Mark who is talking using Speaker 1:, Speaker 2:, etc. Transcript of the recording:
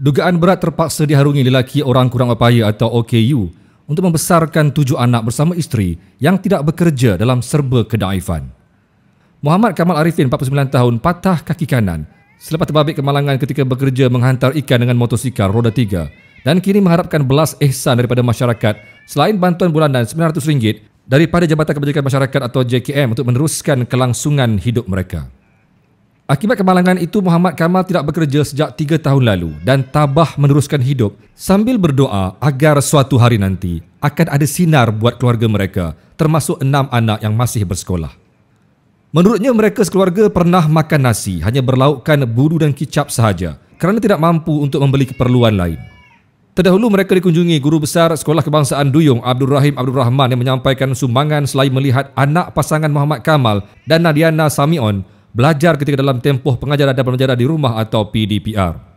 Speaker 1: Dugaan berat terpaksa diharungi lelaki orang kurang upaya atau OKU untuk membesarkan tujuh anak bersama isteri yang tidak bekerja dalam serba kedaifan. Muhammad Kamal Arifin, 49 tahun, patah kaki kanan selepas terbabit kemalangan ketika bekerja menghantar ikan dengan motosikal roda tiga dan kini mengharapkan belas ihsan daripada masyarakat selain bantuan bulanan RM900 daripada Jabatan Kebajikan Masyarakat atau JKM untuk meneruskan kelangsungan hidup mereka. Akibat kemalangan itu Muhammad Kamal tidak bekerja sejak 3 tahun lalu dan tabah meneruskan hidup sambil berdoa agar suatu hari nanti akan ada sinar buat keluarga mereka termasuk enam anak yang masih bersekolah. Menurutnya mereka sekeluarga pernah makan nasi hanya berlaukkan bulu dan kicap sahaja kerana tidak mampu untuk membeli keperluan lain. Terdahulu mereka dikunjungi guru besar Sekolah Kebangsaan Duyung Abdul Rahim Abdul Rahman yang menyampaikan sumbangan selain melihat anak pasangan Muhammad Kamal dan Nadiana Samion belajar ketika dalam tempoh pengajaran dan pembelajaran di rumah atau PDPR.